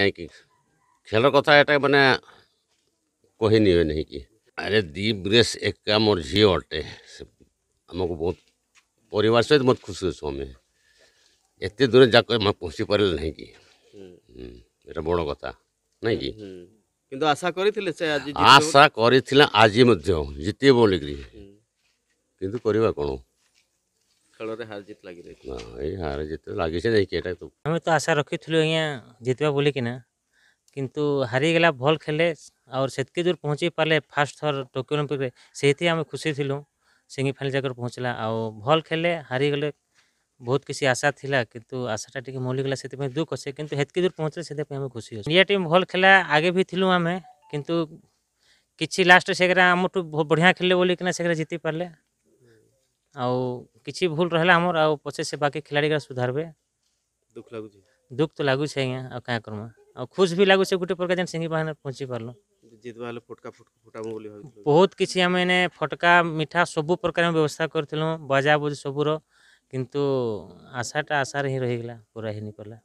खेल कथा एटा मैंने कही नहीं कि अरे दीप ग्रेस एक मोर झी अटे आमको बहुत परिवार सहित तो बहुत खुश अच्छे एत दूर जाक पहुँची पारे ना कि हम्म। हम्म, बड़ कथा नहीं कि हम्म। किंतु आशा करी आज आशा करी आज जीत बोल कि कौन खेल हार जित लगी हार जित लगी आम तो आशा रखी आजा जितवा बोलिकिना किंतु कि गला भल खेले और सेके दूर पहुँच पारे फास्ट थर टोको ओलंपिक से आम खुशी थी सेमिफाइनाल जगह पहुँचला आउ भल खेले हारी गले बहुत किसी आशा था कि आशाटा टी मिल से दुख अच्छे कितनी दूर पहुँचे से खुशी अच्छे इंडिया टीम भल खेला आगे भी थी आम कि लास्ट से आम बढ़िया खेले बोलिकिना से जीती पारे आउ किसी भूल रहा आम आ पचे से बाकी खिलाड़ी सुधारे दुख लगुच दुख तो लगुच आज क्या कर खुश भी लगुच गोटे प्रकार जन सिंगी पाने पहुंची पार्लो बहुत किसी आम इन फटका मीठा सब प्रकार व्यवस्था करजा बोज सबुर किंतु आशाटा आशार ही रही पूरा ही नहीं पड़ा